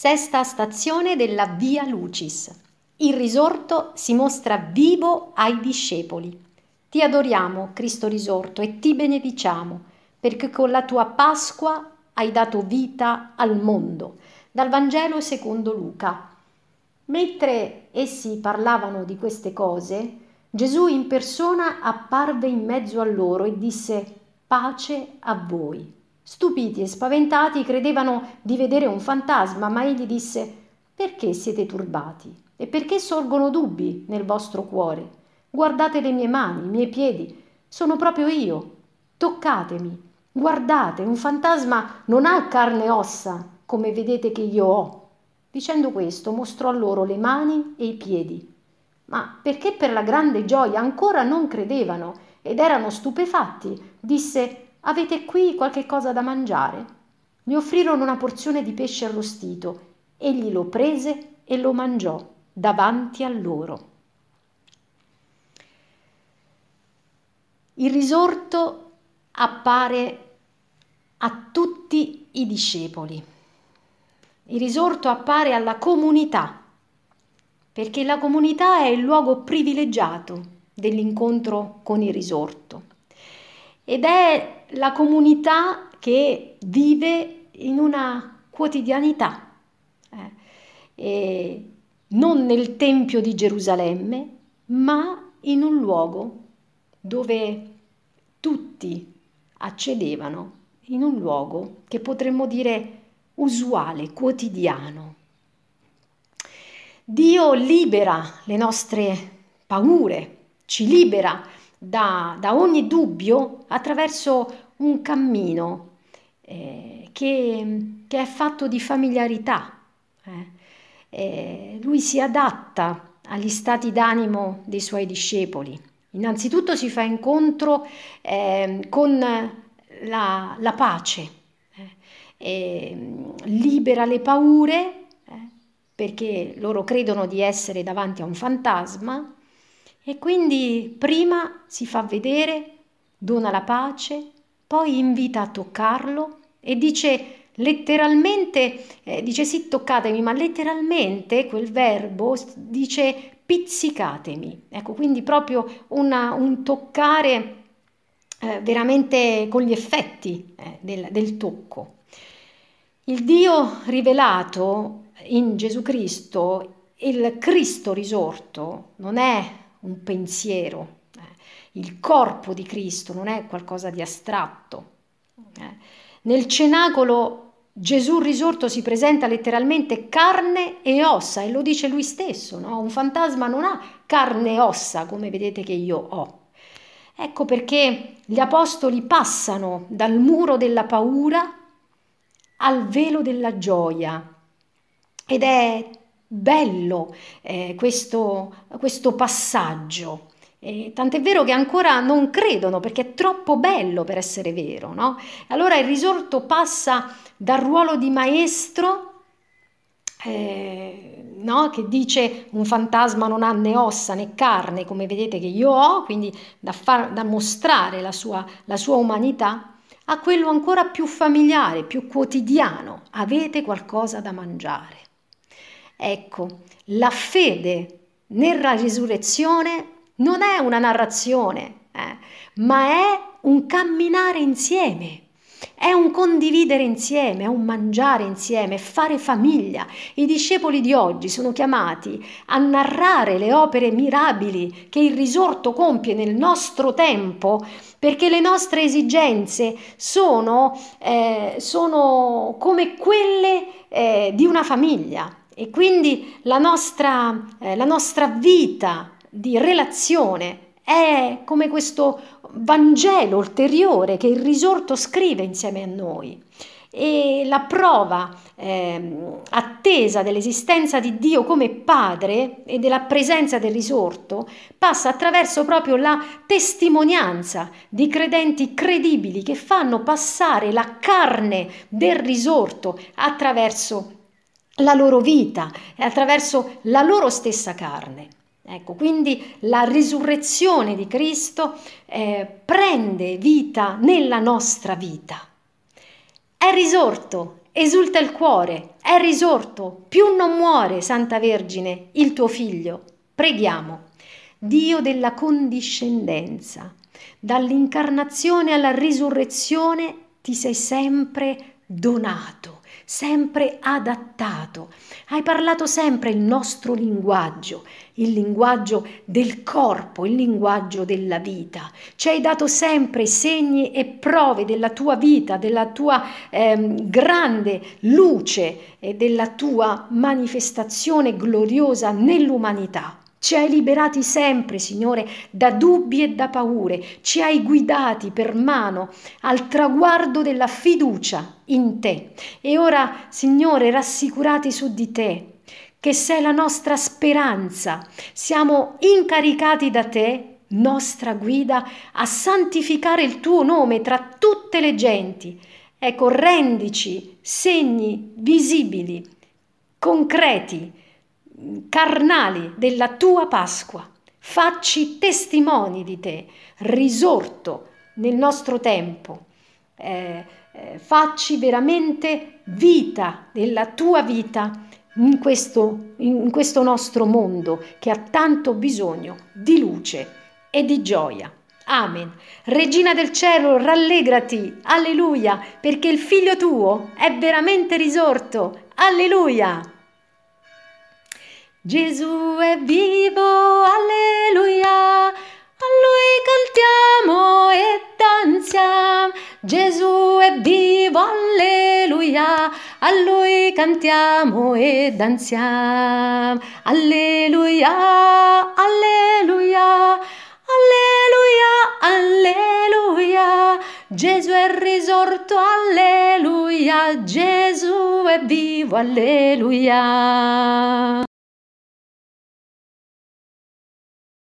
Sesta stazione della Via Lucis. Il risorto si mostra vivo ai discepoli. Ti adoriamo, Cristo risorto, e ti benediciamo, perché con la tua Pasqua hai dato vita al mondo. Dal Vangelo secondo Luca. Mentre essi parlavano di queste cose, Gesù in persona apparve in mezzo a loro e disse pace a voi. Stupiti e spaventati credevano di vedere un fantasma, ma egli disse Perché siete turbati? E perché sorgono dubbi nel vostro cuore? Guardate le mie mani, i miei piedi, sono proprio io. Toccatemi, guardate, un fantasma non ha carne e ossa, come vedete che io ho. Dicendo questo mostrò loro le mani e i piedi. Ma perché per la grande gioia ancora non credevano ed erano stupefatti, disse Avete qui qualche cosa da mangiare? Gli offrirono una porzione di pesce arrostito. Egli lo prese e lo mangiò davanti a loro. Il risorto appare a tutti i discepoli. Il risorto appare alla comunità, perché la comunità è il luogo privilegiato dell'incontro con il risorto ed è la comunità che vive in una quotidianità, eh, non nel Tempio di Gerusalemme, ma in un luogo dove tutti accedevano, in un luogo che potremmo dire usuale, quotidiano. Dio libera le nostre paure, ci libera da, da ogni dubbio attraverso un cammino eh, che, che, è fatto di familiarità. Eh. Eh, lui si adatta agli stati d'animo dei suoi discepoli. Innanzitutto si fa incontro ehm, con la, la pace, eh, mm, libera le paure eh, perché loro credono di essere davanti a un fantasma e quindi prima si fa vedere, dona la pace, poi invita a toccarlo e dice letteralmente, eh, dice sì toccatemi, ma letteralmente quel verbo dice pizzicatemi. Ecco, quindi proprio una, un toccare eh, veramente con gli effetti eh, del, del tocco. Il Dio rivelato in Gesù Cristo, il Cristo risorto, non è un pensiero. Eh. Il corpo di Cristo non è qualcosa di astratto. Eh. Nel cenacolo Gesù risorto si presenta letteralmente carne e ossa e lo dice lui stesso, no? un fantasma non ha carne e ossa come vedete che io ho. Ecco perché gli apostoli passano dal muro della paura al velo della gioia ed è bello eh, questo, questo passaggio. Eh, tant'è vero che ancora non credono perché è troppo bello per essere vero, no? Allora il risorto passa dal ruolo di maestro, eh, no? che dice un fantasma non ha né ossa né carne, come vedete che io ho, quindi da, far, da mostrare la sua, la sua umanità, a quello ancora più familiare, più quotidiano, avete qualcosa da mangiare. Ecco, la fede nella risurrezione non è una narrazione, eh, ma è un camminare insieme. È un condividere insieme, è un mangiare insieme, fare famiglia. I discepoli di oggi sono chiamati a narrare le opere mirabili che il risorto compie nel nostro tempo, perché le nostre esigenze sono, eh, sono come quelle eh, di una famiglia. E quindi la nostra, eh, la nostra vita di relazione è come questo Vangelo ulteriore che il risorto scrive insieme a noi. E la prova eh, attesa dell'esistenza di Dio come Padre e della presenza del risorto passa attraverso proprio la testimonianza di credenti credibili che fanno passare la carne del risorto attraverso la loro vita, e attraverso la loro stessa carne. Ecco, quindi la risurrezione di Cristo eh, prende vita nella nostra vita. È risorto, esulta il cuore, è risorto, più non muore, Santa Vergine, il tuo figlio. Preghiamo. Dio della condiscendenza, dall'incarnazione alla risurrezione ti sei sempre donato sempre adattato. Hai parlato sempre il nostro linguaggio, il linguaggio del corpo, il linguaggio della vita. Ci hai dato sempre segni e prove della tua vita, della tua ehm, grande luce e della tua manifestazione gloriosa nell'umanità. Ci hai liberati sempre, Signore, da dubbi e da paure, ci hai guidati per mano al traguardo della fiducia in te. E ora, Signore, rassicurati su di te, che sei la nostra speranza. Siamo incaricati da te, nostra guida, a santificare il tuo nome tra tutte le genti. Ecco, rendici segni visibili, concreti carnali della tua Pasqua. Facci testimoni di te, risorto nel nostro tempo. Eh, eh facci veramente vita della tua vita in questo, in questo nostro mondo che ha tanto bisogno di luce e di gioia. Amen. Regina del cielo, rallegrati, alleluia, perché il figlio tuo è veramente risorto, alleluia. Gesù è vivo, alleluia, a lui cantiamo e danziamo. Gesù è vivo, alleluia, a lui cantiamo e danziamo. Alleluia, alleluia, alleluia, alleluia. Gesù è risorto, alleluia, Gesù è vivo, alleluia.